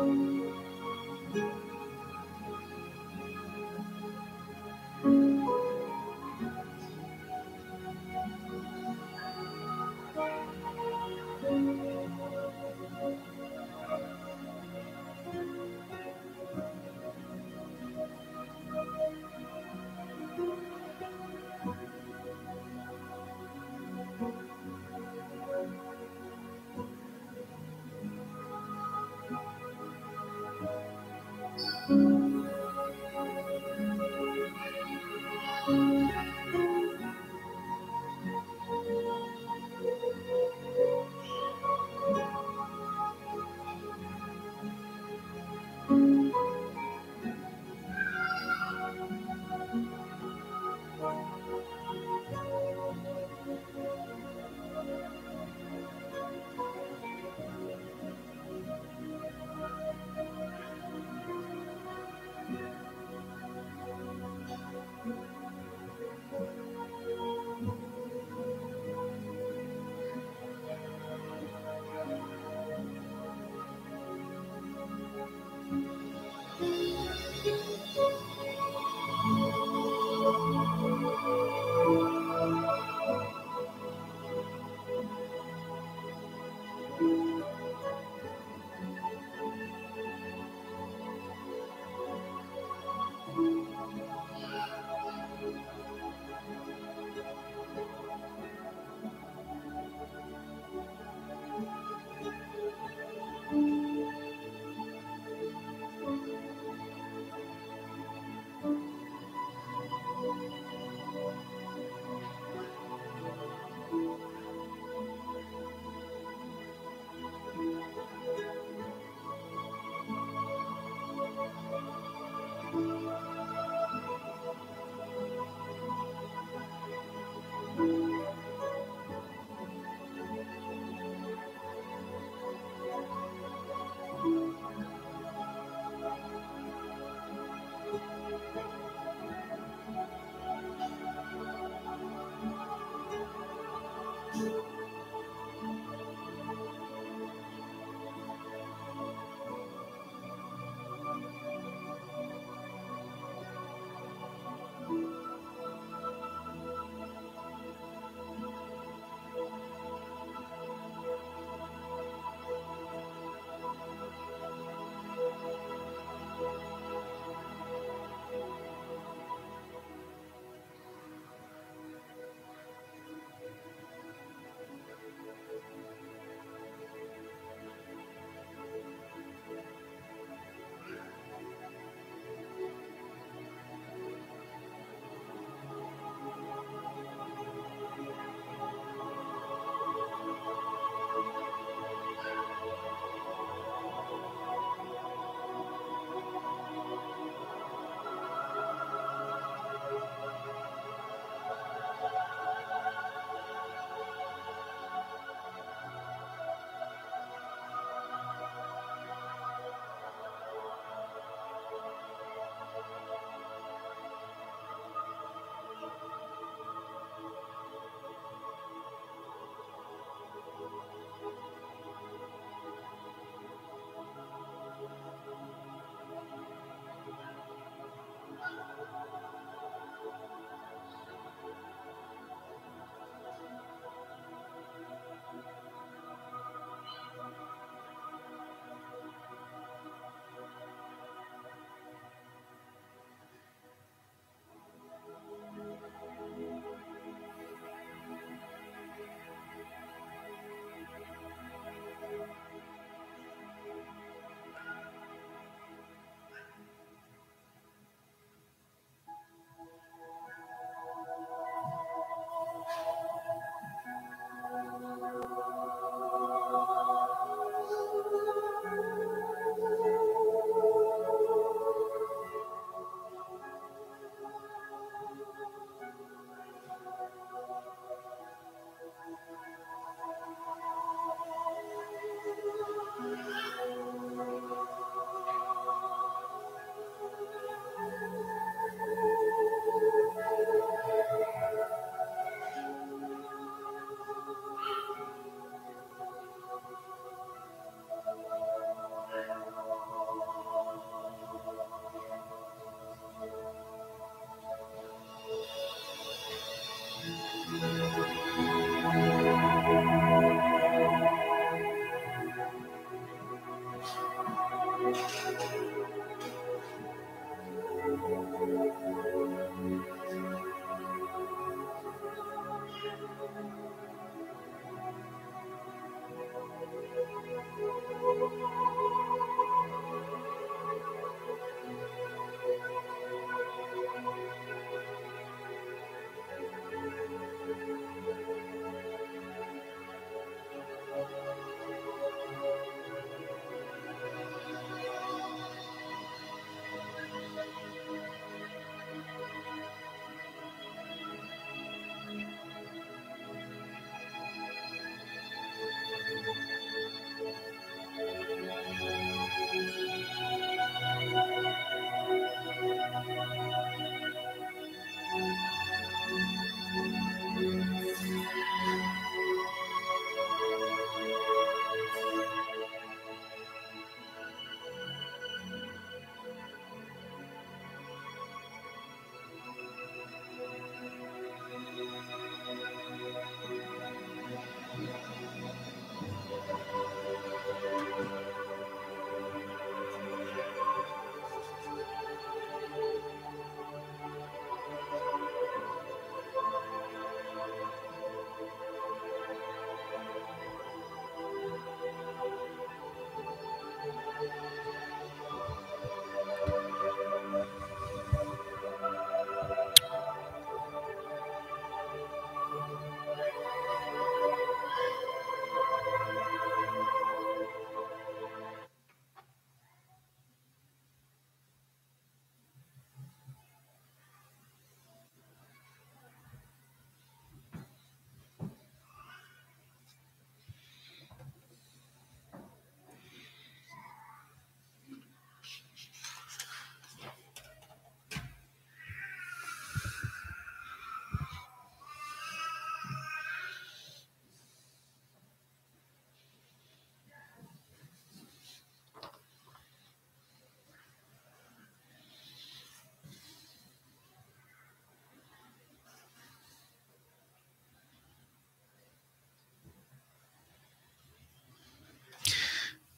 Thank you.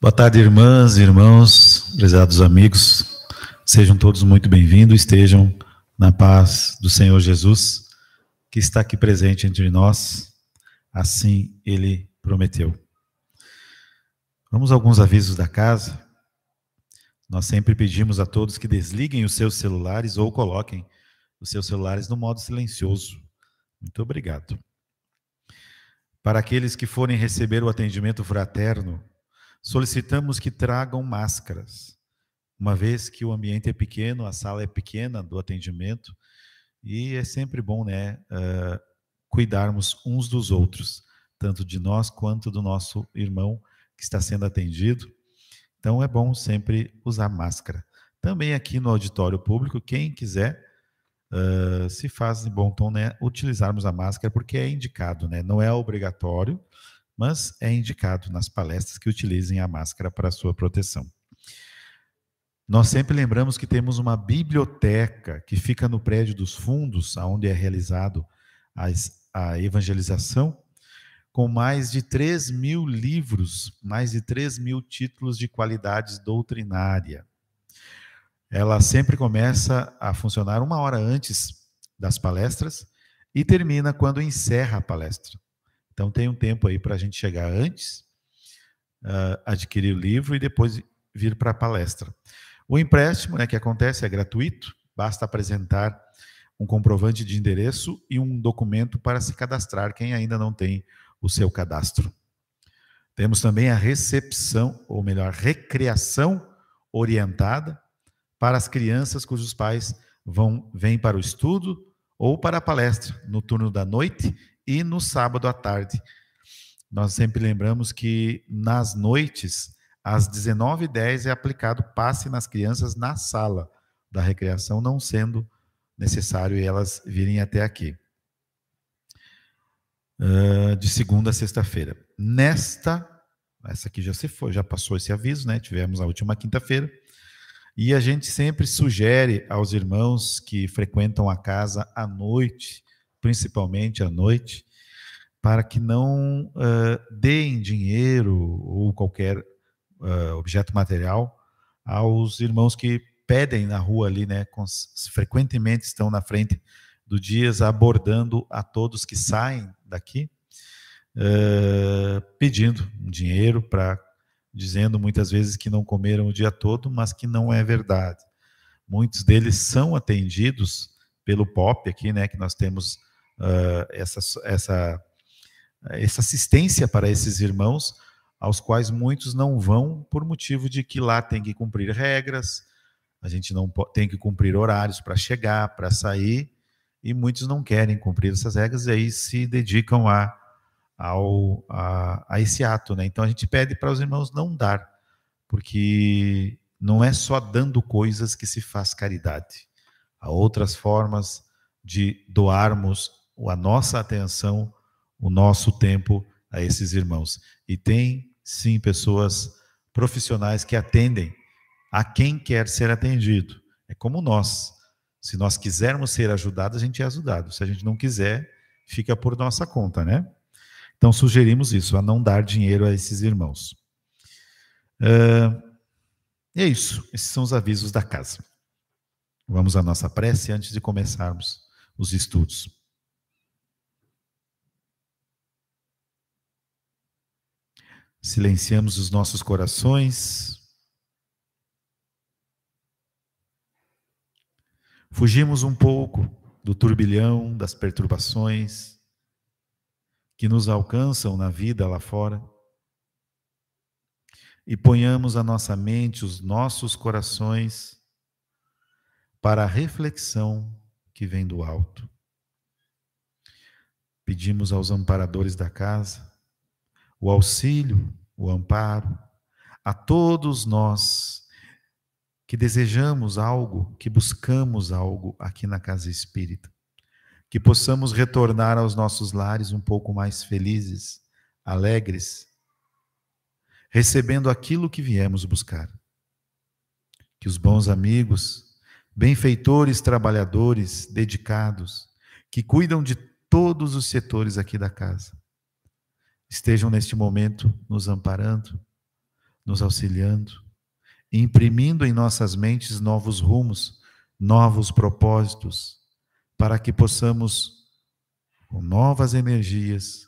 Boa tarde, irmãs, irmãos, prezados amigos. Sejam todos muito bem-vindos, estejam na paz do Senhor Jesus, que está aqui presente entre nós, assim ele prometeu. Vamos a alguns avisos da casa. Nós sempre pedimos a todos que desliguem os seus celulares ou coloquem os seus celulares no modo silencioso. Muito obrigado. Para aqueles que forem receber o atendimento fraterno Solicitamos que tragam máscaras, uma vez que o ambiente é pequeno, a sala é pequena do atendimento, e é sempre bom, né, uh, cuidarmos uns dos outros, tanto de nós quanto do nosso irmão que está sendo atendido. Então é bom sempre usar máscara. Também aqui no auditório público, quem quiser, uh, se faz bom tom, né, utilizarmos a máscara, porque é indicado, né, não é obrigatório, mas é indicado nas palestras que utilizem a máscara para sua proteção. Nós sempre lembramos que temos uma biblioteca que fica no prédio dos fundos, onde é realizado as, a evangelização, com mais de 3 mil livros, mais de 3 mil títulos de qualidades doutrinária. Ela sempre começa a funcionar uma hora antes das palestras e termina quando encerra a palestra. Então tem um tempo aí para a gente chegar antes, uh, adquirir o livro e depois vir para a palestra. O empréstimo né, que acontece é gratuito, basta apresentar um comprovante de endereço e um documento para se cadastrar, quem ainda não tem o seu cadastro. Temos também a recepção, ou melhor, recreação orientada para as crianças cujos pais vão vêm para o estudo ou para a palestra no turno da noite e no sábado à tarde. Nós sempre lembramos que nas noites, às 19h10, é aplicado passe nas crianças na sala da recreação, não sendo necessário elas virem até aqui. Uh, de segunda a sexta-feira. Nesta, essa aqui já se foi, já passou esse aviso, né? Tivemos a última quinta-feira. E a gente sempre sugere aos irmãos que frequentam a casa à noite principalmente à noite, para que não uh, deem dinheiro ou qualquer uh, objeto material aos irmãos que pedem na rua ali, né? frequentemente estão na frente do Dias abordando a todos que saem daqui, uh, pedindo dinheiro para dizendo muitas vezes que não comeram o dia todo, mas que não é verdade. Muitos deles são atendidos pelo POP aqui, né, que nós temos ah, essa, essa, essa assistência para esses irmãos, aos quais muitos não vão por motivo de que lá tem que cumprir regras, a gente não tem que cumprir horários para chegar, para sair, e muitos não querem cumprir essas regras e aí se dedicam a, ao, a, a esse ato. Né? Então a gente pede para os irmãos não dar, porque não é só dando coisas que se faz caridade. Há outras formas de doarmos a nossa atenção, o nosso tempo a esses irmãos. E tem, sim, pessoas profissionais que atendem a quem quer ser atendido. É como nós. Se nós quisermos ser ajudados, a gente é ajudado. Se a gente não quiser, fica por nossa conta, né? Então sugerimos isso, a não dar dinheiro a esses irmãos. Uh, e é isso. Esses são os avisos da casa. Vamos à nossa prece antes de começarmos os estudos. Silenciamos os nossos corações. Fugimos um pouco do turbilhão, das perturbações que nos alcançam na vida lá fora e ponhamos a nossa mente, os nossos corações para a reflexão que vem do alto. Pedimos aos amparadores da casa o auxílio, o amparo a todos nós que desejamos algo, que buscamos algo aqui na casa espírita. Que possamos retornar aos nossos lares um pouco mais felizes, alegres, recebendo aquilo que viemos buscar. Que os bons amigos, benfeitores, trabalhadores, dedicados, que cuidam de todos os setores aqui da casa, estejam neste momento nos amparando, nos auxiliando, imprimindo em nossas mentes novos rumos, novos propósitos, para que possamos, com novas energias,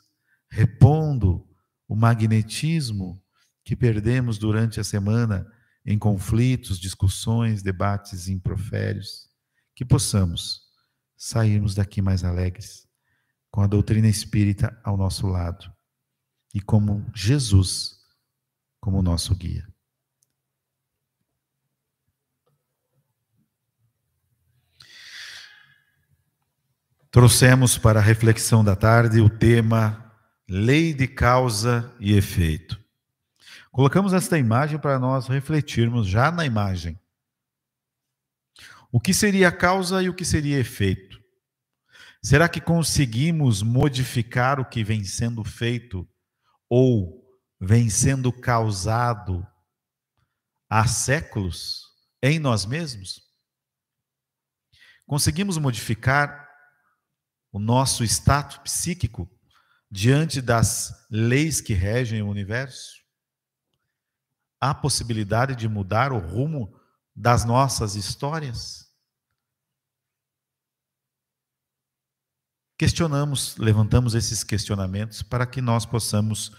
repondo o magnetismo que perdemos durante a semana em conflitos, discussões, debates improférios, que possamos sairmos daqui mais alegres, com a doutrina espírita ao nosso lado e como Jesus como nosso guia. Trouxemos para a reflexão da tarde o tema Lei de Causa e Efeito. Colocamos esta imagem para nós refletirmos já na imagem. O que seria causa e o que seria efeito? Será que conseguimos modificar o que vem sendo feito ou vem sendo causado há séculos em nós mesmos? Conseguimos modificar o nosso estado psíquico diante das leis que regem o universo? Há possibilidade de mudar o rumo das nossas histórias? questionamos, levantamos esses questionamentos para que nós possamos,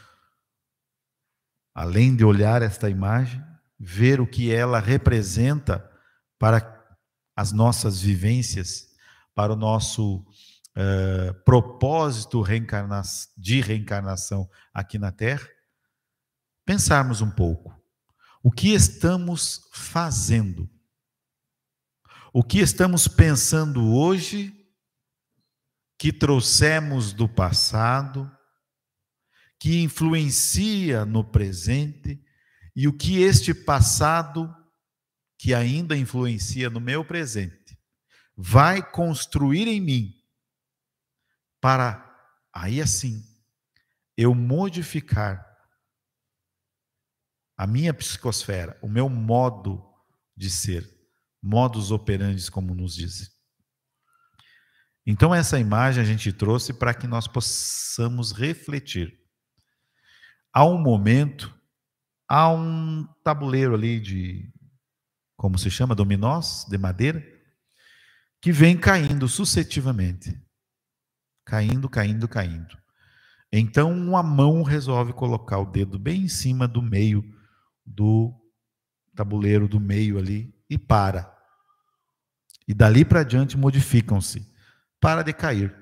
além de olhar esta imagem, ver o que ela representa para as nossas vivências, para o nosso uh, propósito reencarna de reencarnação aqui na Terra, pensarmos um pouco. O que estamos fazendo? O que estamos pensando hoje que trouxemos do passado, que influencia no presente e o que este passado, que ainda influencia no meu presente, vai construir em mim, para aí assim eu modificar a minha psicosfera, o meu modo de ser, modus operandi, como nos dizem. Então, essa imagem a gente trouxe para que nós possamos refletir. Há um momento, há um tabuleiro ali de, como se chama, dominós, de madeira, que vem caindo sucessivamente. Caindo, caindo, caindo. Então, uma mão resolve colocar o dedo bem em cima do meio do tabuleiro, do meio ali, e para. E dali para diante modificam-se para de cair.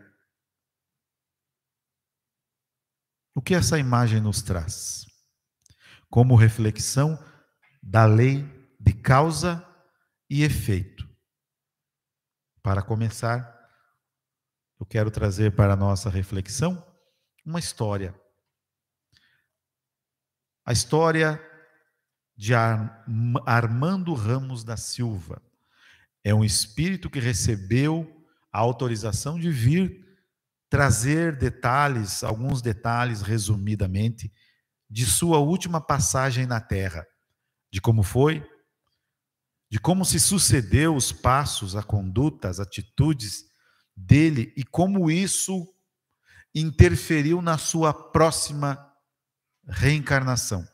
O que essa imagem nos traz? Como reflexão da lei de causa e efeito. Para começar, eu quero trazer para a nossa reflexão uma história. A história de Armando Ramos da Silva. É um espírito que recebeu a autorização de vir trazer detalhes, alguns detalhes resumidamente, de sua última passagem na terra, de como foi, de como se sucedeu os passos, a conduta, as atitudes dele e como isso interferiu na sua próxima reencarnação.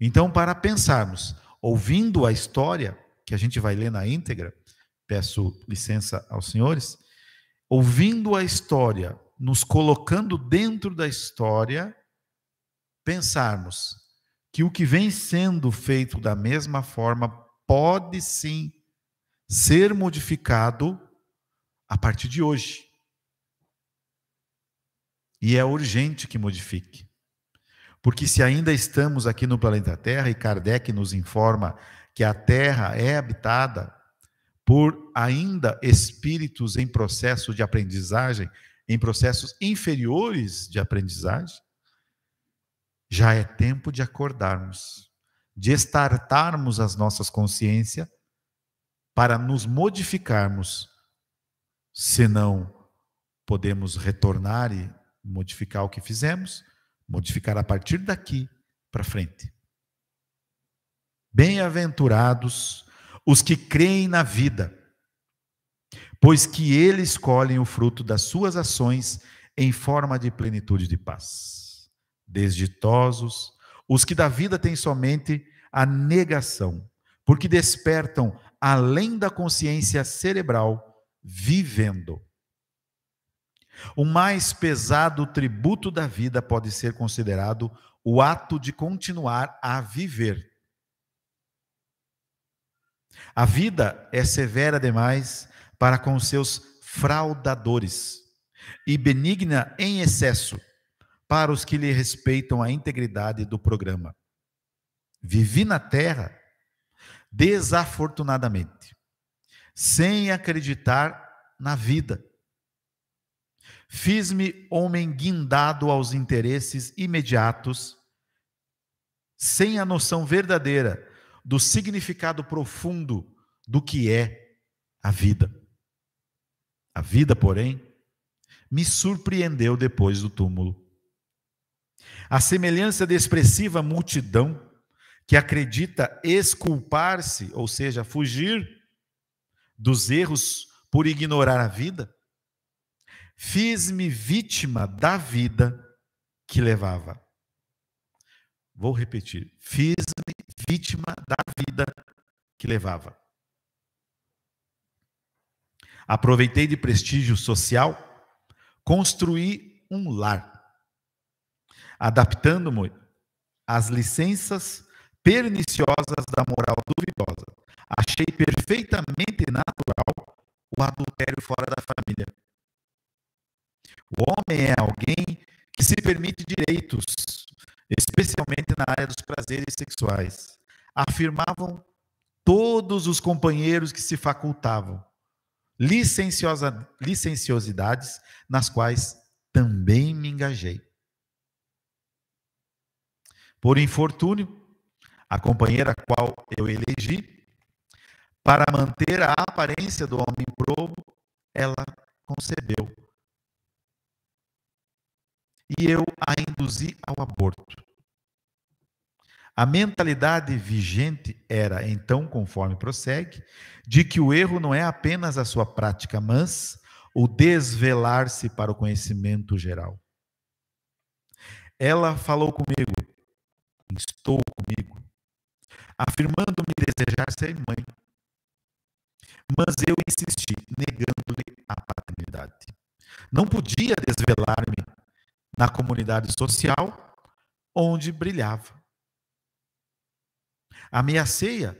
Então, para pensarmos, ouvindo a história que a gente vai ler na íntegra, peço licença aos senhores, ouvindo a história, nos colocando dentro da história, pensarmos que o que vem sendo feito da mesma forma pode sim ser modificado a partir de hoje. E é urgente que modifique. Porque se ainda estamos aqui no planeta Terra e Kardec nos informa que a Terra é habitada por ainda espíritos em processo de aprendizagem, em processos inferiores de aprendizagem, já é tempo de acordarmos, de estartarmos as nossas consciências para nos modificarmos, senão podemos retornar e modificar o que fizemos, modificar a partir daqui para frente. Bem-aventurados os que creem na vida, pois que ele colhem o fruto das suas ações em forma de plenitude de paz. Desditosos, os que da vida têm somente a negação, porque despertam além da consciência cerebral, vivendo. O mais pesado tributo da vida pode ser considerado o ato de continuar a viver. A vida é severa demais para com seus fraudadores e benigna em excesso para os que lhe respeitam a integridade do programa. Vivi na terra desafortunadamente, sem acreditar na vida. Fiz-me homem guindado aos interesses imediatos, sem a noção verdadeira do significado profundo do que é a vida. A vida, porém, me surpreendeu depois do túmulo. A semelhança da expressiva multidão que acredita exculpar-se, ou seja, fugir dos erros por ignorar a vida, fiz-me vítima da vida que levava. Vou repetir: fiz-me vítima da vida que levava. Aproveitei de prestígio social, construí um lar, adaptando-me às licenças perniciosas da moral duvidosa. Achei perfeitamente natural o adultério fora da família. O homem é alguém que se permite direitos, especialmente na área dos prazeres sexuais afirmavam todos os companheiros que se facultavam, licenciosa, licenciosidades nas quais também me engajei. Por infortúnio, a companheira a qual eu elegi, para manter a aparência do homem probo, ela concebeu. E eu a induzi ao aborto. A mentalidade vigente era, então, conforme prossegue, de que o erro não é apenas a sua prática, mas o desvelar-se para o conhecimento geral. Ela falou comigo, estou comigo, afirmando-me desejar ser mãe. Mas eu insisti, negando-lhe a paternidade. Não podia desvelar-me na comunidade social onde brilhava. Ameacei-a,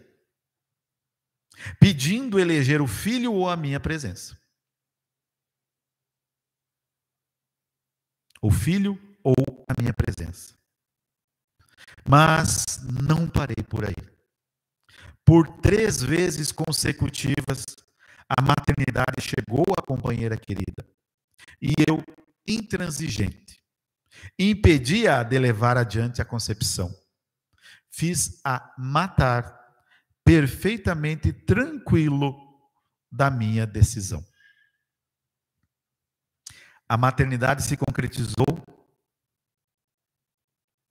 pedindo eleger o filho ou a minha presença. O filho ou a minha presença. Mas não parei por aí. Por três vezes consecutivas, a maternidade chegou à companheira querida. E eu, intransigente, impedia-a de levar adiante a concepção fiz a matar perfeitamente tranquilo da minha decisão. A maternidade se concretizou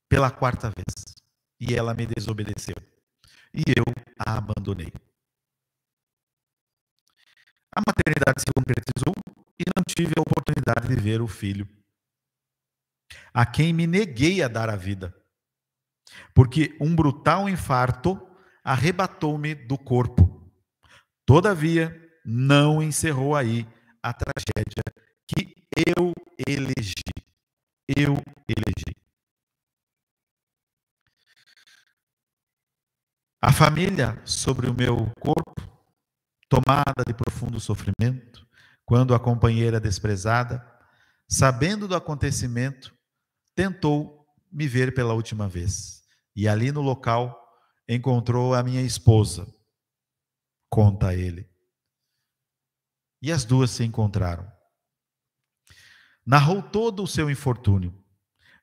pela quarta vez e ela me desobedeceu e eu a abandonei. A maternidade se concretizou e não tive a oportunidade de ver o filho, a quem me neguei a dar a vida porque um brutal infarto arrebatou-me do corpo. Todavia, não encerrou aí a tragédia que eu elegi. Eu elegi. A família sobre o meu corpo, tomada de profundo sofrimento, quando a companheira desprezada, sabendo do acontecimento, tentou me ver pela última vez. E ali no local encontrou a minha esposa, conta ele. E as duas se encontraram. Narrou todo o seu infortúnio,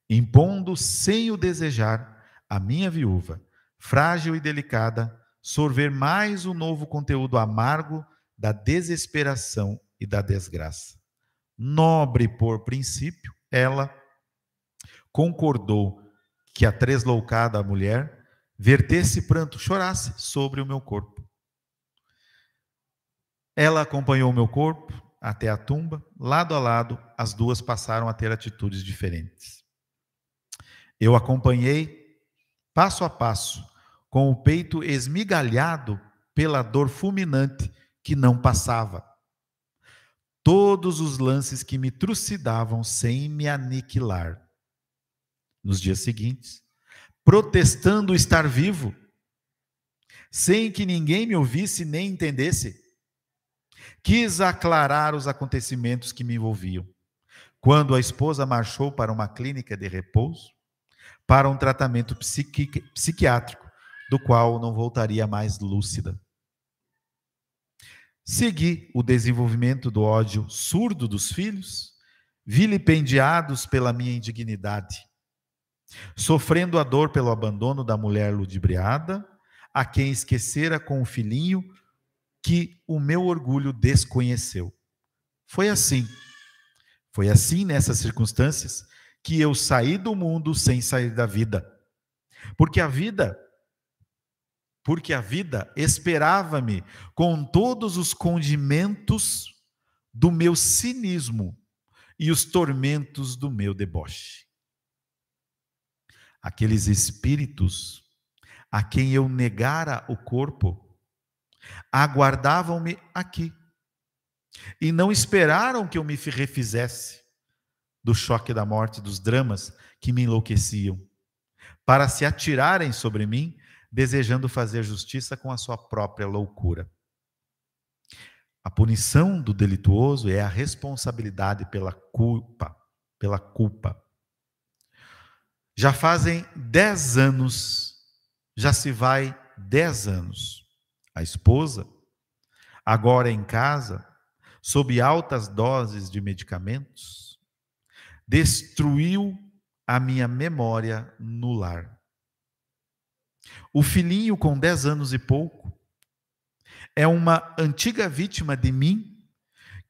impondo, sem o desejar, a minha viúva, frágil e delicada, sorver mais o um novo conteúdo amargo da desesperação e da desgraça. Nobre por princípio, ela concordou que a tresloucada mulher vertesse pranto, chorasse sobre o meu corpo. Ela acompanhou o meu corpo até a tumba, lado a lado, as duas passaram a ter atitudes diferentes. Eu acompanhei, passo a passo, com o peito esmigalhado pela dor fulminante que não passava. Todos os lances que me trucidavam sem me aniquilar nos dias seguintes, protestando estar vivo, sem que ninguém me ouvisse nem entendesse. Quis aclarar os acontecimentos que me envolviam. Quando a esposa marchou para uma clínica de repouso, para um tratamento psiqui psiquiátrico, do qual não voltaria mais lúcida. Segui o desenvolvimento do ódio surdo dos filhos, vilipendiados pela minha indignidade Sofrendo a dor pelo abandono da mulher ludibriada, a quem esquecera com o filhinho que o meu orgulho desconheceu. Foi assim. Foi assim nessas circunstâncias que eu saí do mundo sem sair da vida. Porque a vida porque a vida esperava-me com todos os condimentos do meu cinismo e os tormentos do meu deboche aqueles espíritos a quem eu negara o corpo aguardavam-me aqui e não esperaram que eu me refizesse do choque da morte, dos dramas que me enlouqueciam, para se atirarem sobre mim, desejando fazer justiça com a sua própria loucura. A punição do delituoso é a responsabilidade pela culpa, pela culpa. Já fazem dez anos, já se vai dez anos. A esposa, agora em casa, sob altas doses de medicamentos, destruiu a minha memória no lar. O filhinho, com dez anos e pouco, é uma antiga vítima de mim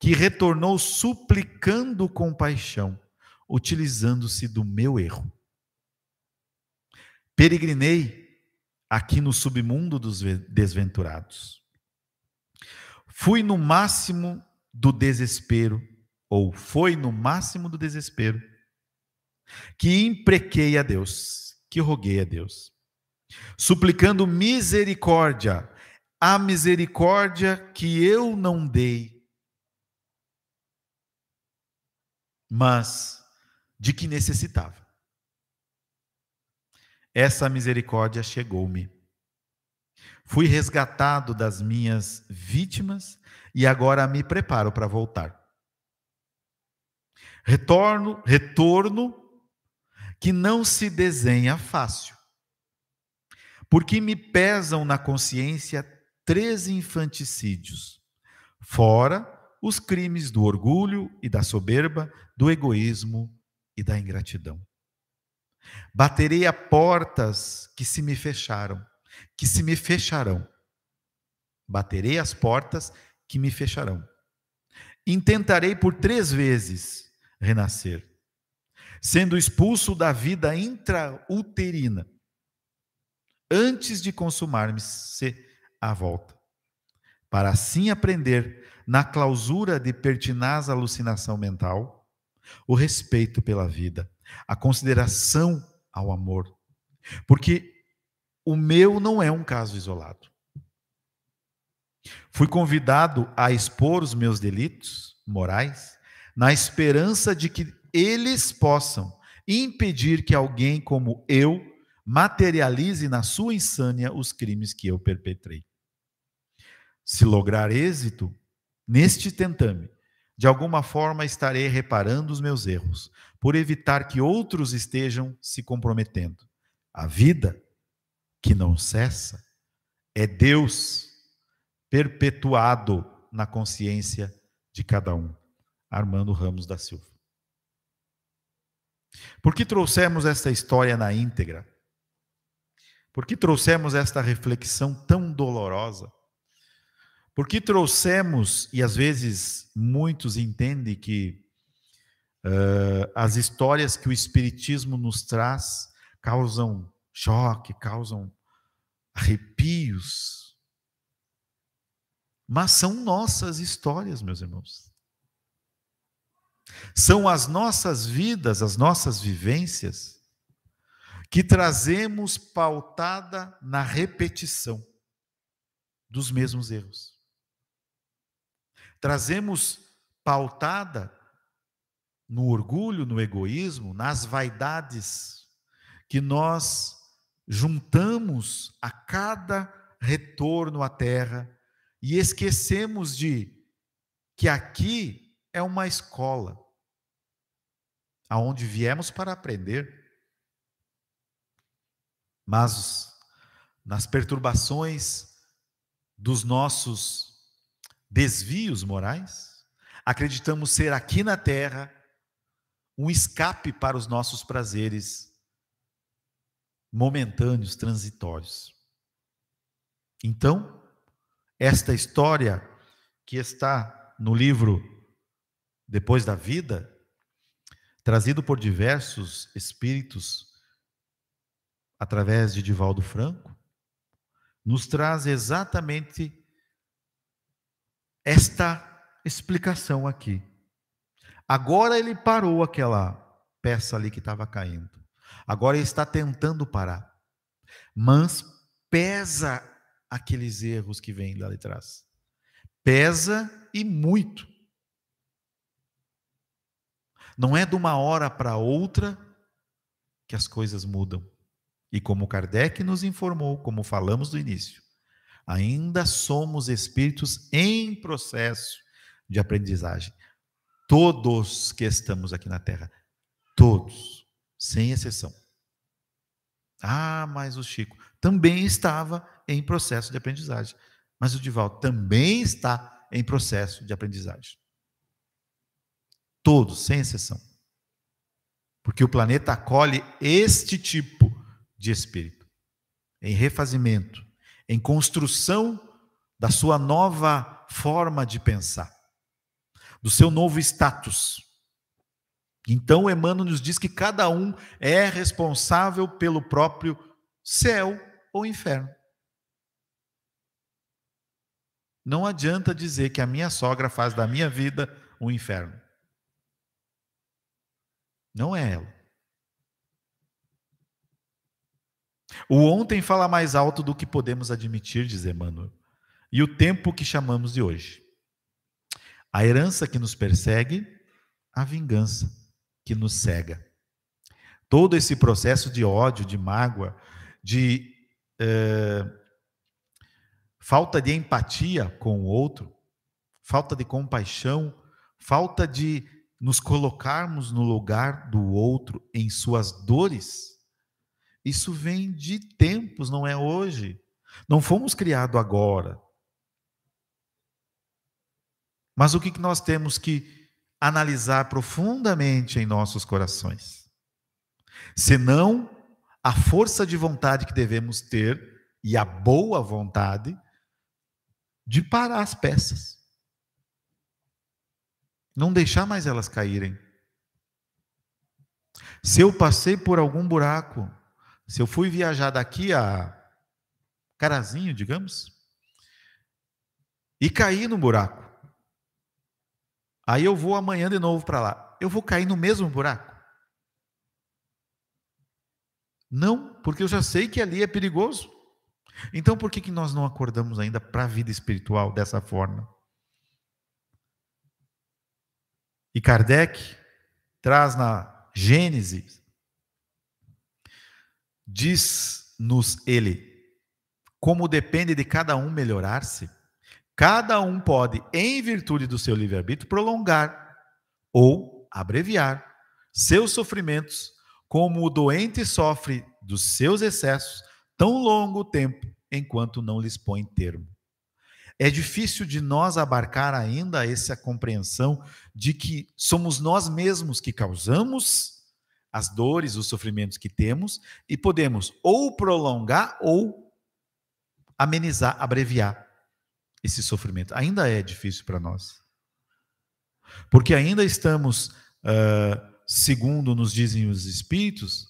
que retornou suplicando compaixão, utilizando-se do meu erro. Peregrinei aqui no submundo dos desventurados. Fui no máximo do desespero, ou foi no máximo do desespero, que imprequei a Deus, que roguei a Deus, suplicando misericórdia, a misericórdia que eu não dei, mas de que necessitava essa misericórdia chegou-me. Fui resgatado das minhas vítimas e agora me preparo para voltar. Retorno, retorno que não se desenha fácil. Porque me pesam na consciência três infanticídios, fora os crimes do orgulho e da soberba, do egoísmo e da ingratidão. Baterei a portas que se me fecharam, que se me fecharão. Baterei as portas que me fecharão. Intentarei por três vezes renascer, sendo expulso da vida intrauterina, antes de consumar-me-se a volta, para assim aprender, na clausura de pertinaz alucinação mental, o respeito pela vida a consideração ao amor. Porque o meu não é um caso isolado. Fui convidado a expor os meus delitos morais na esperança de que eles possam impedir que alguém como eu materialize na sua insânia os crimes que eu perpetrei. Se lograr êxito neste tentame, de alguma forma estarei reparando os meus erros, por evitar que outros estejam se comprometendo. A vida que não cessa é Deus perpetuado na consciência de cada um. Armando Ramos da Silva. Por que trouxemos esta história na íntegra? Por que trouxemos esta reflexão tão dolorosa? Por que trouxemos, e às vezes muitos entendem que Uh, as histórias que o Espiritismo nos traz causam choque, causam arrepios. Mas são nossas histórias, meus irmãos. São as nossas vidas, as nossas vivências, que trazemos pautada na repetição dos mesmos erros. Trazemos pautada no orgulho, no egoísmo, nas vaidades que nós juntamos a cada retorno à terra e esquecemos de que aqui é uma escola aonde viemos para aprender. Mas nas perturbações dos nossos desvios morais, acreditamos ser aqui na terra um escape para os nossos prazeres momentâneos, transitórios. Então, esta história que está no livro Depois da Vida, trazido por diversos espíritos através de Divaldo Franco, nos traz exatamente esta explicação aqui. Agora ele parou aquela peça ali que estava caindo. Agora ele está tentando parar. Mas pesa aqueles erros que vêm lá de trás. Pesa e muito. Não é de uma hora para outra que as coisas mudam. E como Kardec nos informou, como falamos no início, ainda somos espíritos em processo de aprendizagem todos que estamos aqui na terra. Todos, sem exceção. Ah, mas o Chico também estava em processo de aprendizagem. Mas o Divaldo também está em processo de aprendizagem. Todos, sem exceção. Porque o planeta acolhe este tipo de espírito em refazimento, em construção da sua nova forma de pensar do seu novo status. Então, Emmanuel nos diz que cada um é responsável pelo próprio céu ou inferno. Não adianta dizer que a minha sogra faz da minha vida um inferno. Não é ela. O ontem fala mais alto do que podemos admitir, diz Emmanuel, e o tempo que chamamos de hoje. A herança que nos persegue, a vingança que nos cega. Todo esse processo de ódio, de mágoa, de eh, falta de empatia com o outro, falta de compaixão, falta de nos colocarmos no lugar do outro em suas dores, isso vem de tempos, não é hoje. Não fomos criados agora. Mas o que nós temos que analisar profundamente em nossos corações? Senão, a força de vontade que devemos ter e a boa vontade de parar as peças. Não deixar mais elas caírem. Se eu passei por algum buraco, se eu fui viajar daqui a Carazinho, digamos, e caí no buraco, Aí eu vou amanhã de novo para lá. Eu vou cair no mesmo buraco? Não, porque eu já sei que ali é perigoso. Então por que, que nós não acordamos ainda para a vida espiritual dessa forma? E Kardec traz na Gênesis, diz-nos ele, como depende de cada um melhorar-se Cada um pode, em virtude do seu livre-arbítrio, prolongar ou abreviar seus sofrimentos, como o doente sofre dos seus excessos tão longo tempo enquanto não lhes põe termo. É difícil de nós abarcar ainda essa compreensão de que somos nós mesmos que causamos as dores, os sofrimentos que temos e podemos ou prolongar ou amenizar, abreviar esse sofrimento. Ainda é difícil para nós. Porque ainda estamos, uh, segundo nos dizem os espíritos,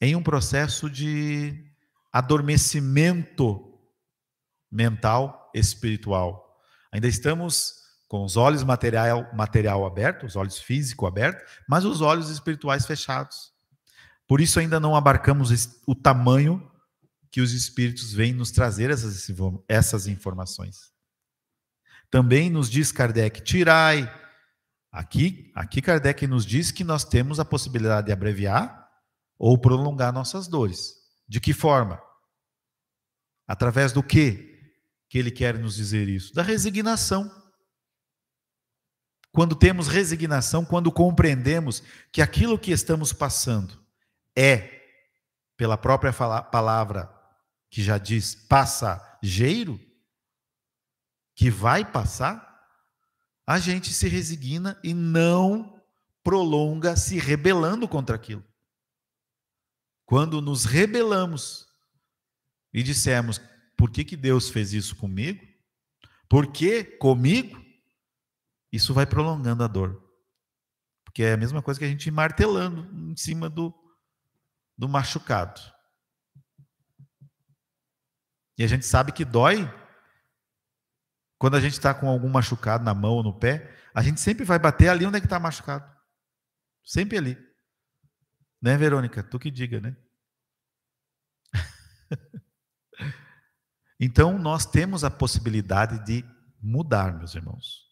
em um processo de adormecimento mental, espiritual. Ainda estamos com os olhos material, material aberto, os olhos físico aberto, mas os olhos espirituais fechados. Por isso ainda não abarcamos o tamanho que os Espíritos vêm nos trazer essas, essas informações. Também nos diz Kardec: tirai. Aqui, aqui Kardec nos diz que nós temos a possibilidade de abreviar ou prolongar nossas dores. De que forma? Através do que que ele quer nos dizer isso? Da resignação. Quando temos resignação, quando compreendemos que aquilo que estamos passando é, pela própria palavra, que já diz passageiro, que vai passar, a gente se resigna e não prolonga se rebelando contra aquilo. Quando nos rebelamos e dissemos: por que, que Deus fez isso comigo? Por que comigo? Isso vai prolongando a dor. Porque é a mesma coisa que a gente martelando em cima do, do machucado. E a gente sabe que dói. Quando a gente está com algum machucado na mão ou no pé, a gente sempre vai bater ali onde é que está machucado. Sempre ali. Né, Verônica? Tu que diga, né? então, nós temos a possibilidade de mudar, meus irmãos.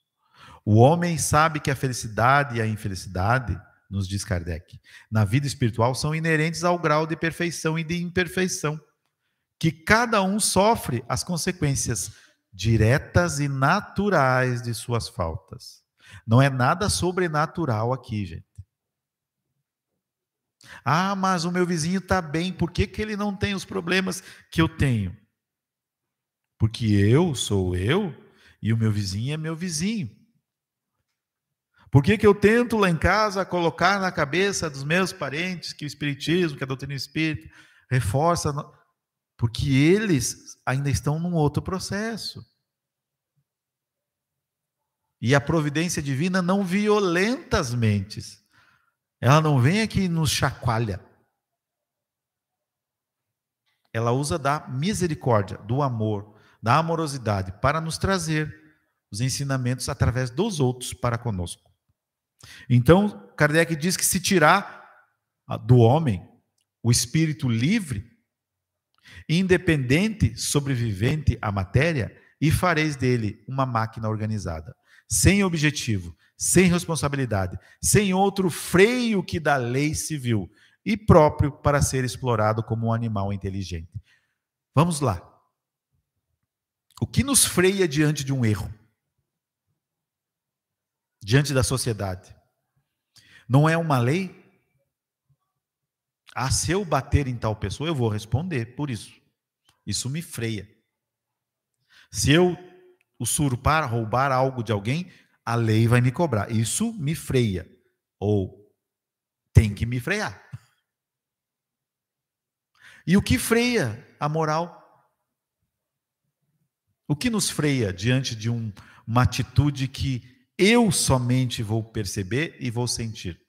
O homem sabe que a felicidade e a infelicidade, nos diz Kardec, na vida espiritual são inerentes ao grau de perfeição e de imperfeição que cada um sofre as consequências diretas e naturais de suas faltas. Não é nada sobrenatural aqui, gente. Ah, mas o meu vizinho está bem, por que, que ele não tem os problemas que eu tenho? Porque eu sou eu e o meu vizinho é meu vizinho. Por que, que eu tento lá em casa colocar na cabeça dos meus parentes que o Espiritismo, que a doutrina espírita, reforça porque eles ainda estão num outro processo. E a providência divina não violenta as mentes. Ela não vem aqui e nos chacoalha. Ela usa da misericórdia, do amor, da amorosidade para nos trazer os ensinamentos através dos outros para conosco. Então, Kardec diz que se tirar do homem o espírito livre, independente, sobrevivente à matéria, e fareis dele uma máquina organizada, sem objetivo, sem responsabilidade, sem outro freio que da lei civil, e próprio para ser explorado como um animal inteligente. Vamos lá. O que nos freia diante de um erro? Diante da sociedade? Não é uma lei? Ah, se eu bater em tal pessoa, eu vou responder por isso. Isso me freia. Se eu usurpar, roubar algo de alguém, a lei vai me cobrar. Isso me freia. Ou tem que me frear. E o que freia a moral? O que nos freia diante de um, uma atitude que eu somente vou perceber e vou sentir?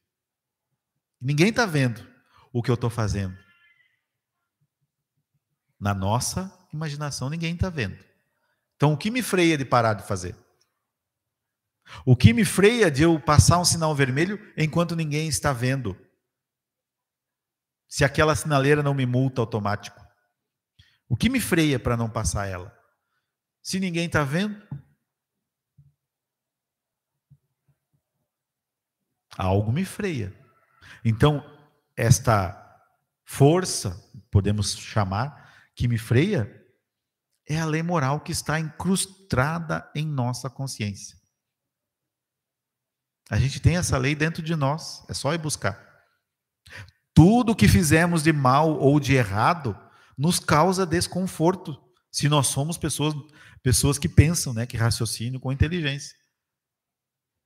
Ninguém está vendo o que eu estou fazendo. Na nossa imaginação, ninguém está vendo. Então, o que me freia de parar de fazer? O que me freia de eu passar um sinal vermelho enquanto ninguém está vendo? Se aquela sinaleira não me multa automático. O que me freia para não passar ela? Se ninguém está vendo? Algo me freia. Então, esta força, podemos chamar, que me freia, é a lei moral que está incrustada em nossa consciência. A gente tem essa lei dentro de nós, é só ir buscar. Tudo que fizemos de mal ou de errado nos causa desconforto, se nós somos pessoas pessoas que pensam, né, que raciocinam com inteligência.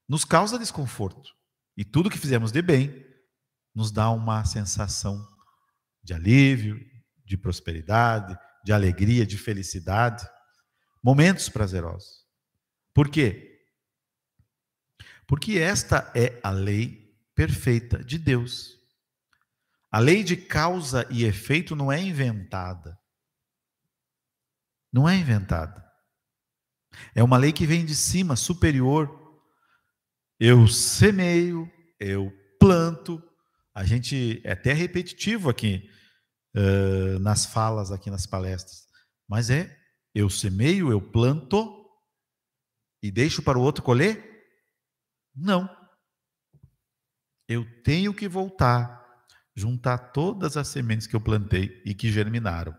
Nos causa desconforto. E tudo que fizemos de bem nos dá uma sensação de alívio, de prosperidade, de alegria, de felicidade. Momentos prazerosos. Por quê? Porque esta é a lei perfeita de Deus. A lei de causa e efeito não é inventada. Não é inventada. É uma lei que vem de cima, superior. Eu semeio, eu planto, a gente é até repetitivo aqui uh, nas falas, aqui nas palestras, mas é eu semeio, eu planto e deixo para o outro colher? Não. Eu tenho que voltar, juntar todas as sementes que eu plantei e que germinaram.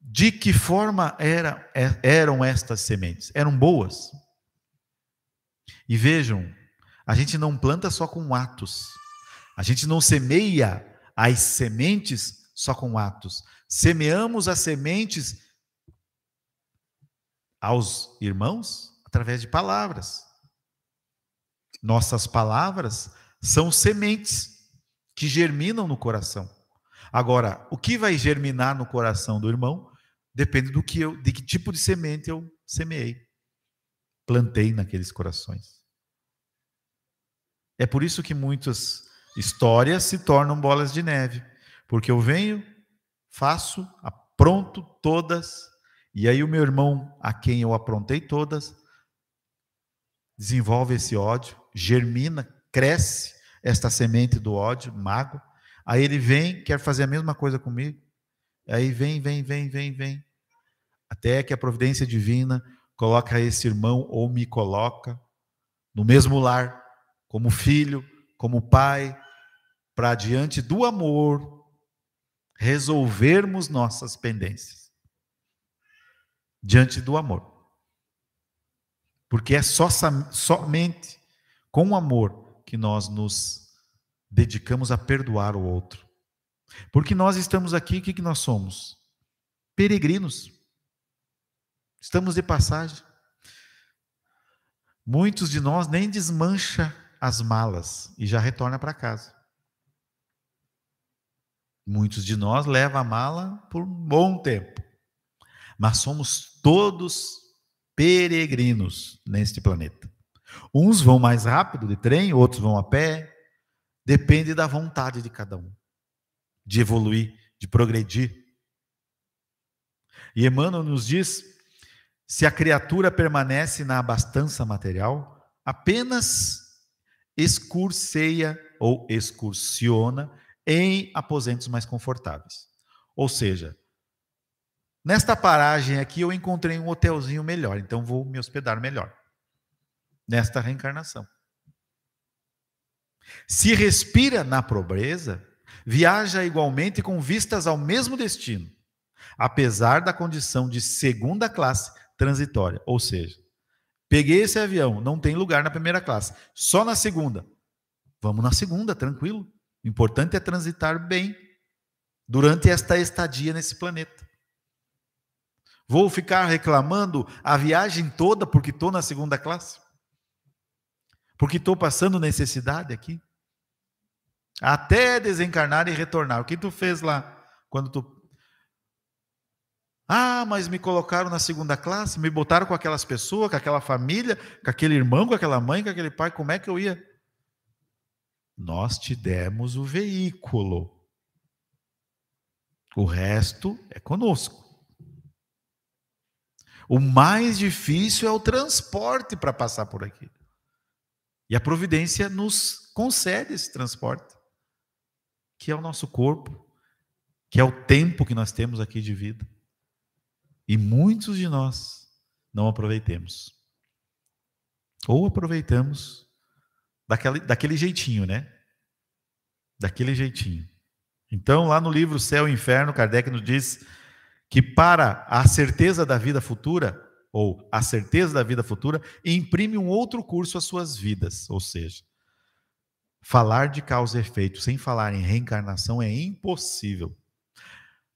De que forma era, é, eram estas sementes? Eram boas? E vejam, a gente não planta só com atos. A gente não semeia as sementes só com atos. Semeamos as sementes aos irmãos através de palavras. Nossas palavras são sementes que germinam no coração. Agora, o que vai germinar no coração do irmão depende do que eu, de que tipo de semente eu semeei, plantei naqueles corações. É por isso que muitas Histórias se tornam bolas de neve, porque eu venho, faço, apronto todas, e aí o meu irmão, a quem eu aprontei todas, desenvolve esse ódio, germina, cresce esta semente do ódio, mago. Aí ele vem, quer fazer a mesma coisa comigo. Aí vem, vem, vem, vem, vem. Até que a providência divina coloca esse irmão ou me coloca no mesmo lar, como filho, como pai, para diante do amor resolvermos nossas pendências. Diante do amor. Porque é só, somente com o amor que nós nos dedicamos a perdoar o outro. Porque nós estamos aqui, o que, que nós somos? Peregrinos. Estamos de passagem. Muitos de nós nem desmancha as malas e já retorna para casa. Muitos de nós levam a mala por um bom tempo, mas somos todos peregrinos neste planeta. Uns vão mais rápido de trem, outros vão a pé, depende da vontade de cada um, de evoluir, de progredir. E Emmanuel nos diz: se a criatura permanece na abastança material, apenas excurseia ou excursiona em aposentos mais confortáveis. Ou seja, nesta paragem aqui eu encontrei um hotelzinho melhor, então vou me hospedar melhor. Nesta reencarnação. Se respira na pobreza, viaja igualmente com vistas ao mesmo destino, apesar da condição de segunda classe transitória, ou seja, peguei esse avião, não tem lugar na primeira classe, só na segunda. Vamos na segunda, tranquilo. O importante é transitar bem durante esta estadia nesse planeta. Vou ficar reclamando a viagem toda porque estou na segunda classe? Porque estou passando necessidade aqui? Até desencarnar e retornar. O que tu fez lá quando tu. Ah, mas me colocaram na segunda classe, me botaram com aquelas pessoas, com aquela família, com aquele irmão, com aquela mãe, com aquele pai. Como é que eu ia nós te demos o veículo. O resto é conosco. O mais difícil é o transporte para passar por aqui. E a providência nos concede esse transporte, que é o nosso corpo, que é o tempo que nós temos aqui de vida. E muitos de nós não aproveitemos. Ou aproveitamos daquele, daquele jeitinho, né? Daquele jeitinho. Então, lá no livro Céu e Inferno, Kardec nos diz que para a certeza da vida futura, ou a certeza da vida futura, imprime um outro curso às suas vidas. Ou seja, falar de causa e efeito sem falar em reencarnação é impossível.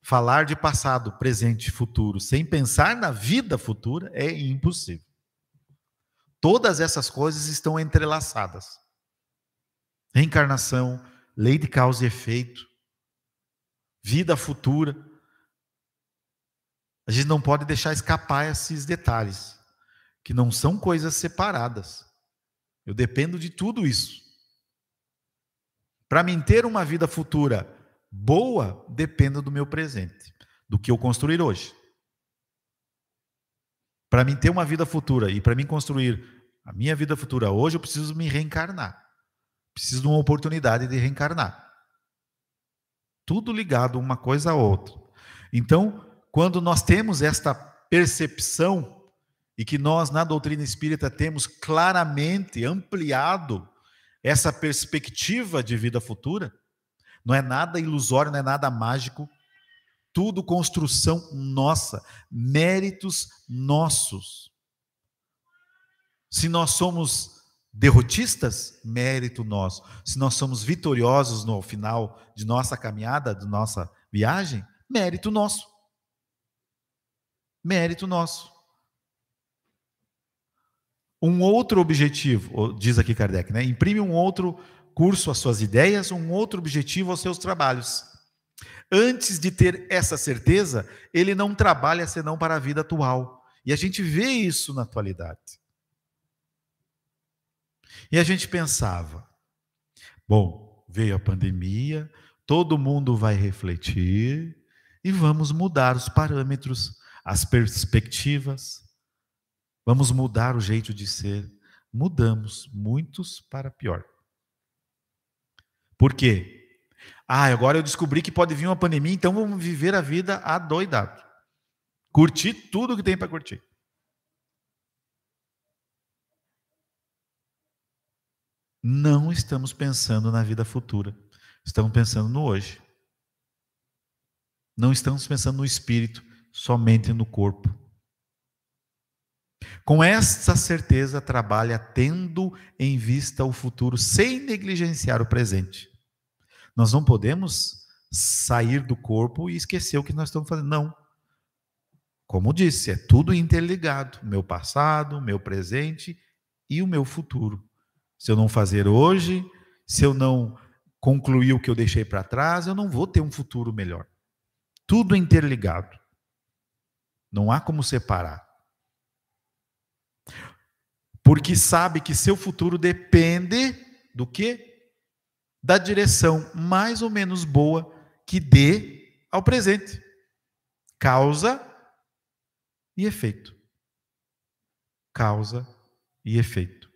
Falar de passado, presente e futuro sem pensar na vida futura é impossível. Todas essas coisas estão entrelaçadas. Reencarnação, lei de causa e efeito, vida futura. A gente não pode deixar escapar esses detalhes, que não são coisas separadas. Eu dependo de tudo isso. Para mim ter uma vida futura boa, dependo do meu presente, do que eu construir hoje. Para mim ter uma vida futura e para mim construir a minha vida futura hoje, eu preciso me reencarnar. Preciso de uma oportunidade de reencarnar. Tudo ligado uma coisa a outra. Então, quando nós temos esta percepção e que nós na doutrina espírita temos claramente ampliado essa perspectiva de vida futura, não é nada ilusório, não é nada mágico, tudo construção nossa, méritos nossos. Se nós somos derrotistas, mérito nosso. Se nós somos vitoriosos no final de nossa caminhada, de nossa viagem, mérito nosso. Mérito nosso. Um outro objetivo, diz aqui Kardec, né? Imprime um outro curso às suas ideias, um outro objetivo aos seus trabalhos. Antes de ter essa certeza, ele não trabalha senão para a vida atual. E a gente vê isso na atualidade. E a gente pensava: bom, veio a pandemia, todo mundo vai refletir e vamos mudar os parâmetros, as perspectivas, vamos mudar o jeito de ser. Mudamos muitos para pior. Por quê? Ah, agora eu descobri que pode vir uma pandemia, então vamos viver a vida adoidado. Curtir tudo que tem para curtir. Não estamos pensando na vida futura. Estamos pensando no hoje. Não estamos pensando no espírito, somente no corpo. Com essa certeza, trabalha tendo em vista o futuro, sem negligenciar o presente. Nós não podemos sair do corpo e esquecer o que nós estamos fazendo. Não. Como disse, é tudo interligado. Meu passado, meu presente e o meu futuro. Se eu não fazer hoje, se eu não concluir o que eu deixei para trás, eu não vou ter um futuro melhor. Tudo interligado. Não há como separar. Porque sabe que seu futuro depende do que? da direção mais ou menos boa que dê ao presente. Causa e efeito. Causa e efeito.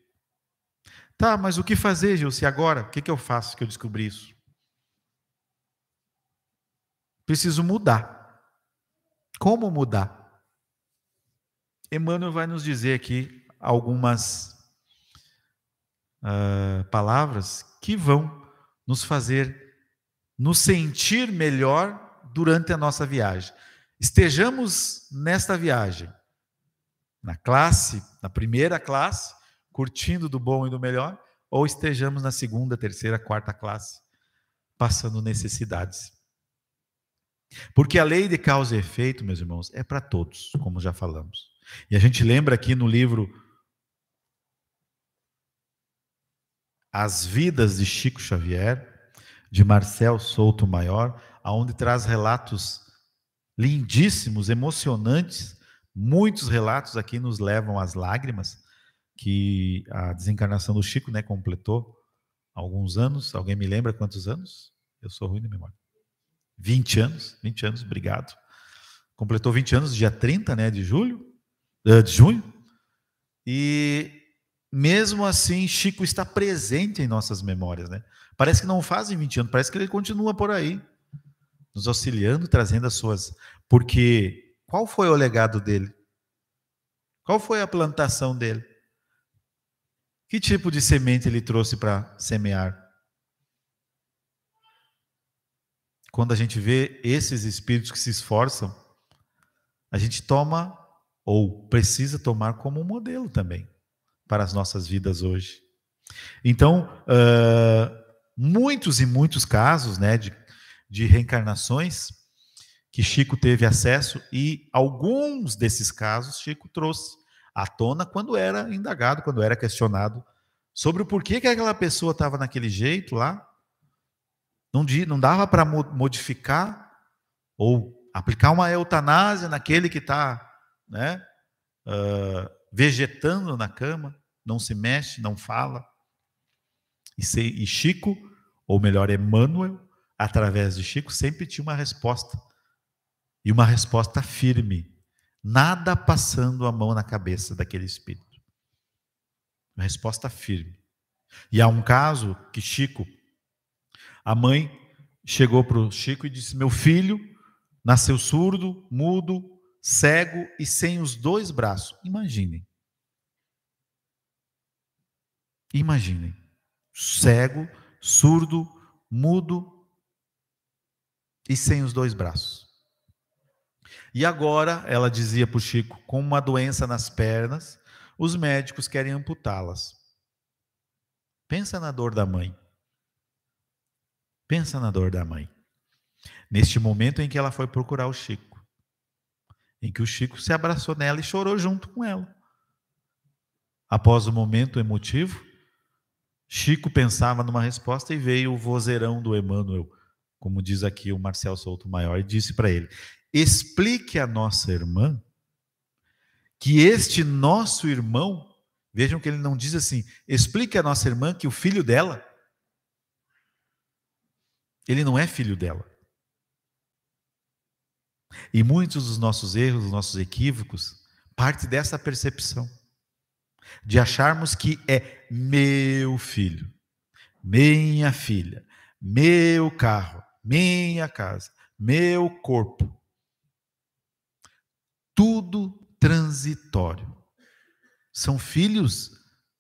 Tá, mas o que fazer, Gil, se agora? O que, que eu faço que eu descobri isso? Preciso mudar. Como mudar? Emmanuel vai nos dizer aqui algumas uh, palavras que vão nos fazer nos sentir melhor durante a nossa viagem. Estejamos nesta viagem, na classe, na primeira classe, curtindo do bom e do melhor, ou estejamos na segunda, terceira, quarta classe, passando necessidades. Porque a lei de causa e efeito, meus irmãos, é para todos, como já falamos. E a gente lembra aqui no livro As Vidas de Chico Xavier, de Marcel Souto Maior, aonde traz relatos lindíssimos, emocionantes. Muitos relatos aqui nos levam às lágrimas, que a desencarnação do Chico né, completou alguns anos. Alguém me lembra quantos anos? Eu sou ruim de memória. 20 anos, 20 anos, obrigado. Completou 20 anos, dia 30 né, de julho, eh, de junho. E mesmo assim, Chico está presente em nossas memórias, né? Parece que não fazem 20 anos, parece que ele continua por aí, nos auxiliando, trazendo as suas. Porque qual foi o legado dele? Qual foi a plantação dele? Que tipo de semente ele trouxe para semear? Quando a gente vê esses espíritos que se esforçam, a gente toma ou precisa tomar como um modelo também para as nossas vidas hoje. Então, uh, muitos e muitos casos né, de, de reencarnações que Chico teve acesso, e alguns desses casos Chico trouxe à tona quando era indagado, quando era questionado sobre o porquê que aquela pessoa estava naquele jeito lá. Não, não dava para modificar ou aplicar uma eutanásia naquele que está né, uh, vegetando na cama não se mexe, não fala. E, Chico, ou melhor, Emmanuel, através de Chico, sempre tinha uma resposta. E uma resposta firme. Nada passando a mão na cabeça daquele espírito. Uma resposta firme. E há um caso que Chico, a mãe chegou para o Chico e disse: Meu filho nasceu surdo, mudo, cego e sem os dois braços. Imaginem. Imaginem, cego, surdo, mudo e sem os dois braços. E agora, ela dizia para o Chico, com uma doença nas pernas, os médicos querem amputá-las. Pensa na dor da mãe. Pensa na dor da mãe. Neste momento em que ela foi procurar o Chico, em que o Chico se abraçou nela e chorou junto com ela. Após o momento emotivo, Chico pensava numa resposta e veio o vozeirão do Emmanuel, como diz aqui o Marcel Souto Maior, e disse para ele: explique à nossa irmã que este nosso irmão, vejam que ele não diz assim, explique à nossa irmã que o filho dela, ele não é filho dela. E muitos dos nossos erros, dos nossos equívocos, parte dessa percepção de acharmos que é meu filho, minha filha, meu carro, minha casa, meu corpo. Tudo transitório. São filhos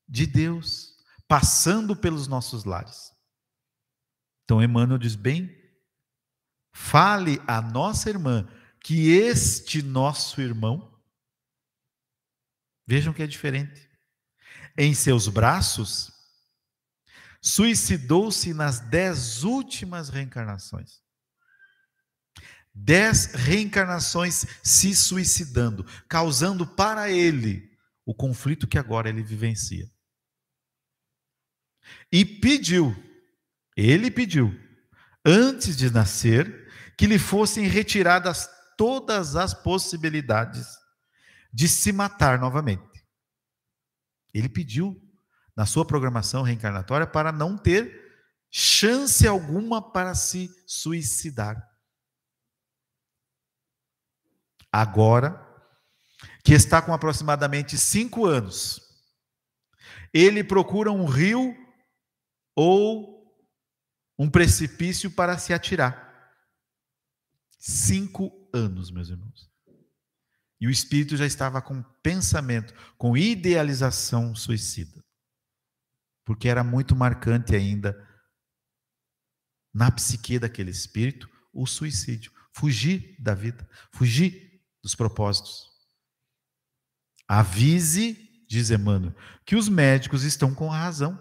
de Deus, passando pelos nossos lares. Então, Emmanuel diz bem: fale à nossa irmã que este nosso irmão, vejam que é diferente, em seus braços, suicidou-se nas dez últimas reencarnações. Dez reencarnações se suicidando, causando para ele o conflito que agora ele vivencia. E pediu, ele pediu, antes de nascer, que lhe fossem retiradas todas as possibilidades de se matar novamente. Ele pediu na sua programação reencarnatória para não ter chance alguma para se suicidar. Agora, que está com aproximadamente cinco anos, ele procura um rio ou um precipício para se atirar. Cinco anos, meus irmãos. E o espírito já estava com pensamento, com idealização suicida. Porque era muito marcante ainda na psique daquele espírito o suicídio, fugir da vida, fugir dos propósitos. Avise, diz Emmanuel, que os médicos estão com a razão.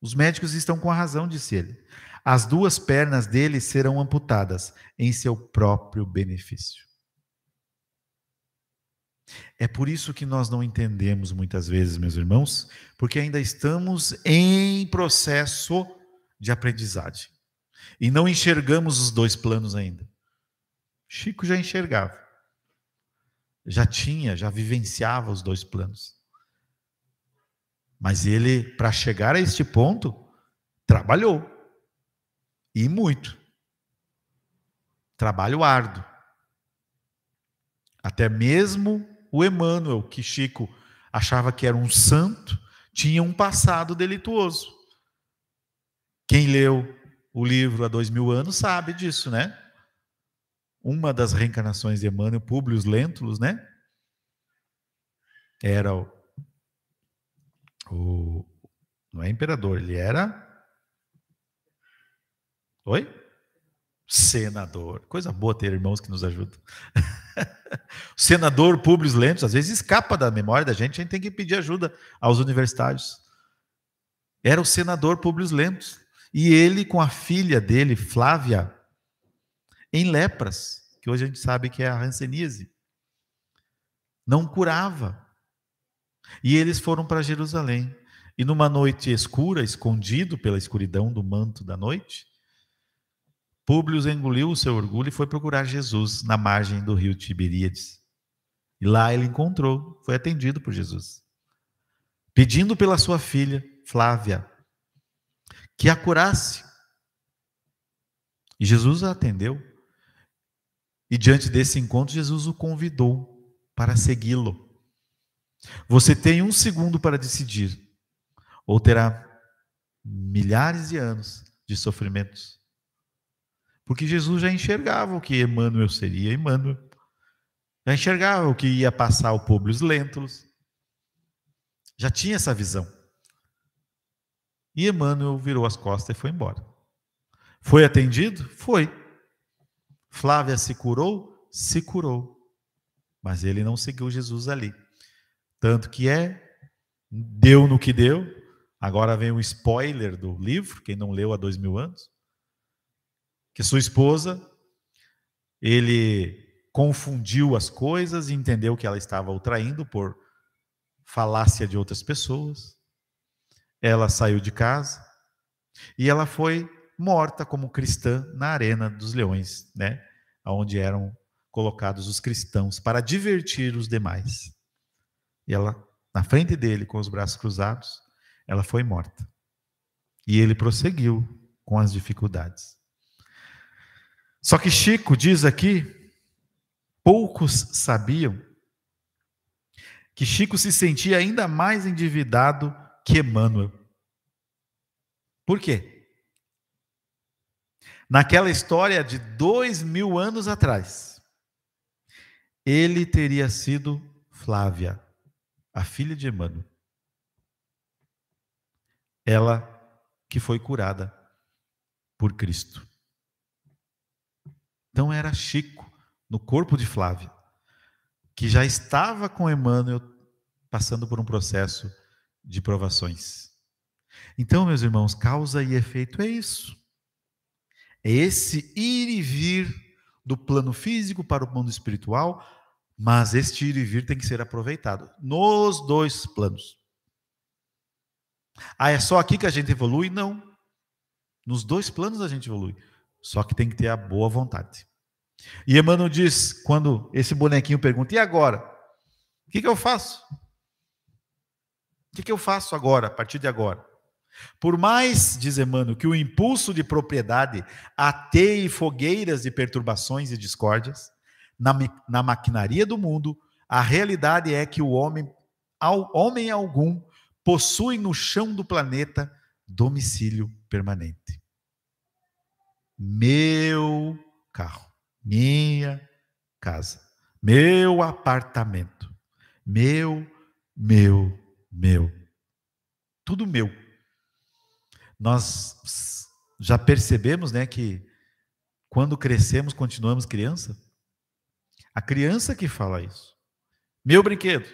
Os médicos estão com a razão, disse ele. As duas pernas dele serão amputadas em seu próprio benefício. É por isso que nós não entendemos muitas vezes, meus irmãos, porque ainda estamos em processo de aprendizagem. E não enxergamos os dois planos ainda. Chico já enxergava. Já tinha, já vivenciava os dois planos. Mas ele, para chegar a este ponto, trabalhou. E muito. Trabalho árduo. Até mesmo o Emmanuel, que Chico achava que era um santo, tinha um passado delituoso. Quem leu o livro há dois mil anos sabe disso, né? Uma das reencarnações de Emmanuel, Públio Lentulus, né? Era o, o. Não é imperador, ele era. Oi? Senador. Coisa boa ter irmãos que nos ajudam. o senador Públio Lentos, às vezes escapa da memória da gente, a gente tem que pedir ajuda aos universitários. Era o senador Públio Lentos. e ele com a filha dele, Flávia, em lepras, que hoje a gente sabe que é a hanseníase. Não curava. E eles foram para Jerusalém. E numa noite escura, escondido pela escuridão do manto da noite, Públio engoliu o seu orgulho e foi procurar Jesus na margem do rio Tiberíades. E lá ele encontrou, foi atendido por Jesus, pedindo pela sua filha, Flávia, que a curasse. E Jesus a atendeu. E diante desse encontro, Jesus o convidou para segui-lo. Você tem um segundo para decidir, ou terá milhares de anos de sofrimentos. Porque Jesus já enxergava o que Emmanuel seria Emmanuel. Já enxergava o que ia passar o Públio Lentulus. Já tinha essa visão. E Emmanuel virou as costas e foi embora. Foi atendido? Foi. Flávia se curou? Se curou. Mas ele não seguiu Jesus ali. Tanto que é, deu no que deu. Agora vem um spoiler do livro, quem não leu há dois mil anos que sua esposa, ele confundiu as coisas e entendeu que ela estava o traindo por falácia de outras pessoas. Ela saiu de casa e ela foi morta como cristã na arena dos leões, né? Onde eram colocados os cristãos para divertir os demais. E ela, na frente dele, com os braços cruzados, ela foi morta. E ele prosseguiu com as dificuldades. Só que Chico diz aqui, poucos sabiam, que Chico se sentia ainda mais endividado que Emmanuel. Por quê? Naquela história de dois mil anos atrás, ele teria sido Flávia, a filha de Emmanuel. Ela que foi curada por Cristo. Então era Chico, no corpo de Flávia, que já estava com Emmanuel passando por um processo de provações. Então, meus irmãos, causa e efeito é isso. É esse ir e vir do plano físico para o mundo espiritual, mas este ir e vir tem que ser aproveitado nos dois planos. Ah, é só aqui que a gente evolui? Não. Nos dois planos a gente evolui. Só que tem que ter a boa vontade. E Emmanuel diz, quando esse bonequinho pergunta, e agora? O que, que eu faço? O que, que eu faço agora, a partir de agora? Por mais, diz Emmanuel, que o impulso de propriedade ateie fogueiras de perturbações e discórdias, na, na maquinaria do mundo, a realidade é que o homem, ao, homem algum possui no chão do planeta domicílio permanente meu carro, minha casa, meu apartamento, meu, meu, meu. Tudo meu. Nós já percebemos, né, que quando crescemos continuamos criança? A criança que fala isso. Meu brinquedo.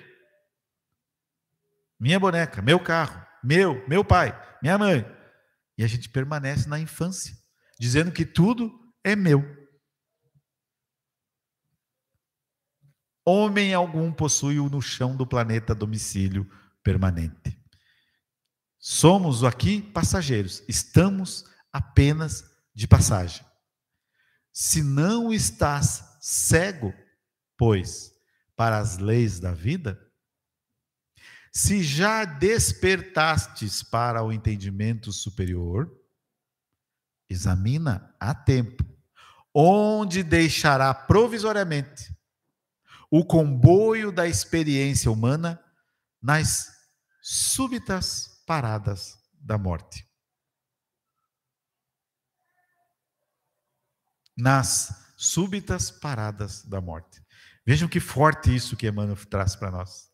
Minha boneca, meu carro, meu, meu pai, minha mãe. E a gente permanece na infância dizendo que tudo é meu. Homem algum possui-o no chão do planeta domicílio permanente. Somos aqui passageiros, estamos apenas de passagem. Se não estás cego, pois, para as leis da vida, se já despertastes para o entendimento superior, examina a tempo onde deixará provisoriamente o comboio da experiência humana nas súbitas paradas da morte. Nas súbitas paradas da morte. Vejam que forte isso que Emmanuel traz para nós.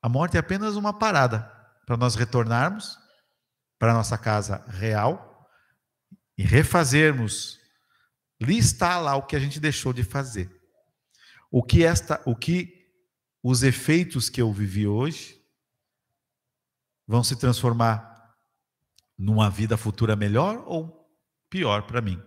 A morte é apenas uma parada para nós retornarmos para nossa casa real e refazermos, listar lá o que a gente deixou de fazer. O que esta, o que os efeitos que eu vivi hoje vão se transformar numa vida futura melhor ou pior para mim.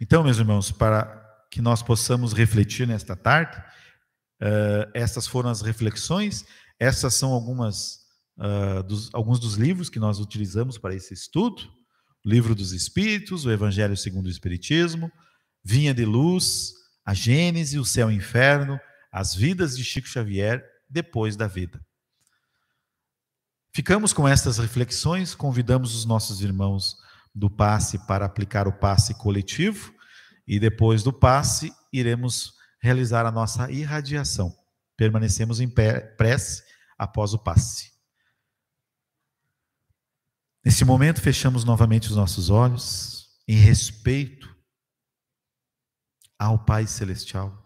Então, meus irmãos, para que nós possamos refletir nesta tarde, uh, eh, estas foram as reflexões, essas são algumas ah, dos, alguns dos livros que nós utilizamos para esse estudo: o Livro dos Espíritos, o Evangelho segundo o Espiritismo, Vinha de Luz, a Gênese, o Céu e o Inferno, as vidas de Chico Xavier depois da vida. Ficamos com estas reflexões, convidamos os nossos irmãos do passe para aplicar o passe coletivo e depois do passe iremos realizar a nossa irradiação. Permanecemos em prece após o passe. Nesse momento, fechamos novamente os nossos olhos em respeito ao Pai Celestial,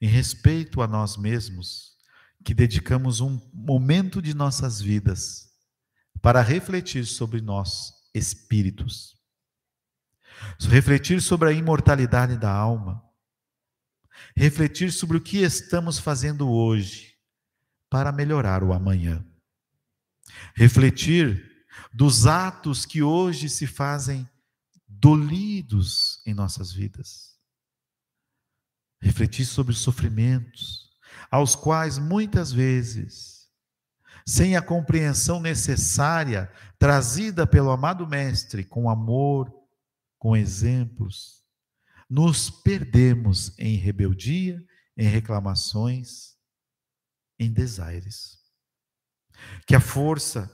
em respeito a nós mesmos, que dedicamos um momento de nossas vidas para refletir sobre nós, espíritos, refletir sobre a imortalidade da alma, refletir sobre o que estamos fazendo hoje para melhorar o amanhã refletir dos atos que hoje se fazem dolidos em nossas vidas, refletir sobre os sofrimentos, aos quais muitas vezes, sem a compreensão necessária trazida pelo amado Mestre com amor, com exemplos, nos perdemos em rebeldia, em reclamações, em desaires que a força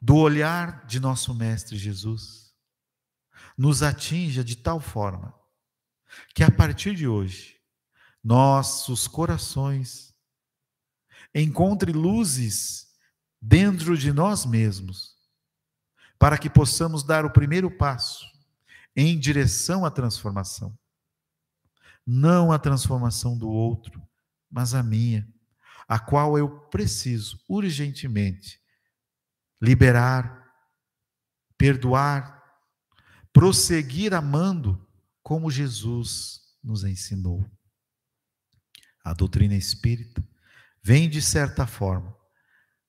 do olhar de nosso Mestre Jesus nos atinja de tal forma que a partir de hoje nossos corações encontrem luzes dentro de nós mesmos para que possamos dar o primeiro passo em direção à transformação. Não a transformação do outro, mas a minha a qual eu preciso urgentemente liberar, perdoar, prosseguir amando como Jesus nos ensinou. A doutrina espírita vem, de certa forma,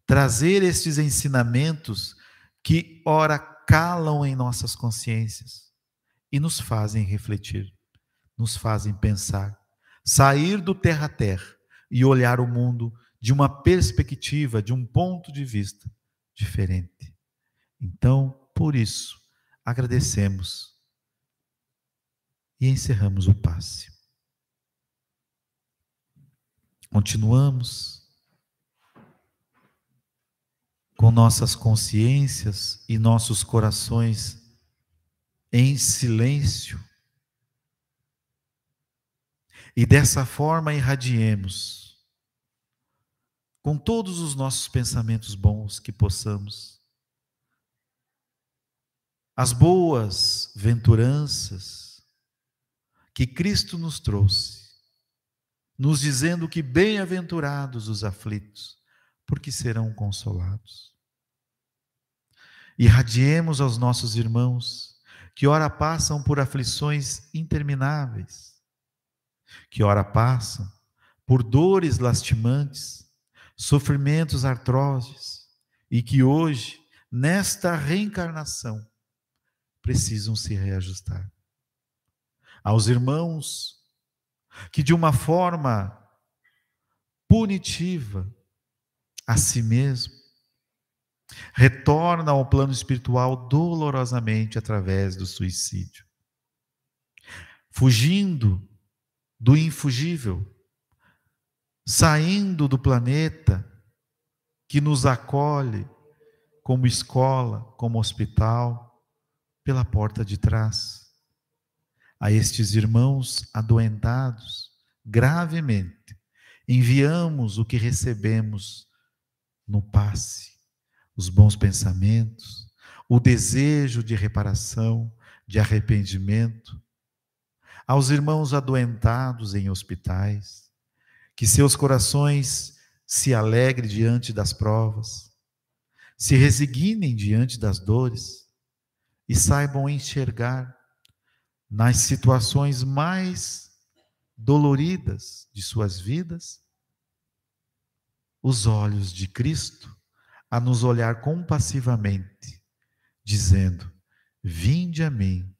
trazer estes ensinamentos que, ora, calam em nossas consciências e nos fazem refletir, nos fazem pensar, sair do terra-terra e olhar o mundo de uma perspectiva, de um ponto de vista diferente. Então, por isso, agradecemos e encerramos o passe. Continuamos com nossas consciências e nossos corações em silêncio, e dessa forma irradiemos com todos os nossos pensamentos bons que possamos as boas venturanças que Cristo nos trouxe, nos dizendo que bem-aventurados os aflitos, porque serão consolados. Irradiemos aos nossos irmãos que ora passam por aflições intermináveis que ora passam por dores lastimantes, sofrimentos artroses, e que hoje, nesta reencarnação, precisam se reajustar. Aos irmãos que, de uma forma punitiva a si mesmo, retornam ao plano espiritual dolorosamente através do suicídio, fugindo do infugível, saindo do planeta que nos acolhe como escola, como hospital, pela porta de trás. A estes irmãos adoentados gravemente, enviamos o que recebemos no passe, os bons pensamentos, o desejo de reparação, de arrependimento, aos irmãos adoentados em hospitais, que seus corações se alegrem diante das provas, se resignem diante das dores e saibam enxergar nas situações mais doloridas de suas vidas os olhos de Cristo a nos olhar compassivamente, dizendo: Vinde a mim,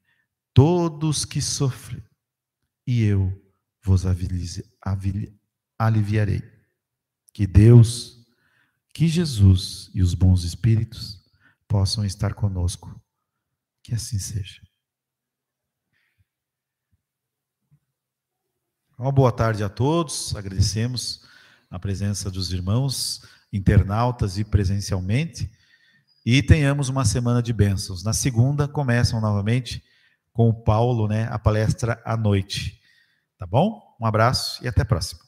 todos que sofrem, e eu vos aliviarei. Que Deus, que Jesus e os bons espíritos possam estar conosco. Que assim seja. Uma boa tarde a todos. Agradecemos a presença dos irmãos, internautas e presencialmente. E tenhamos uma semana de bênçãos. Na segunda, começam novamente com o Paulo, né, a palestra à noite. Tá bom? Um abraço e até a próxima.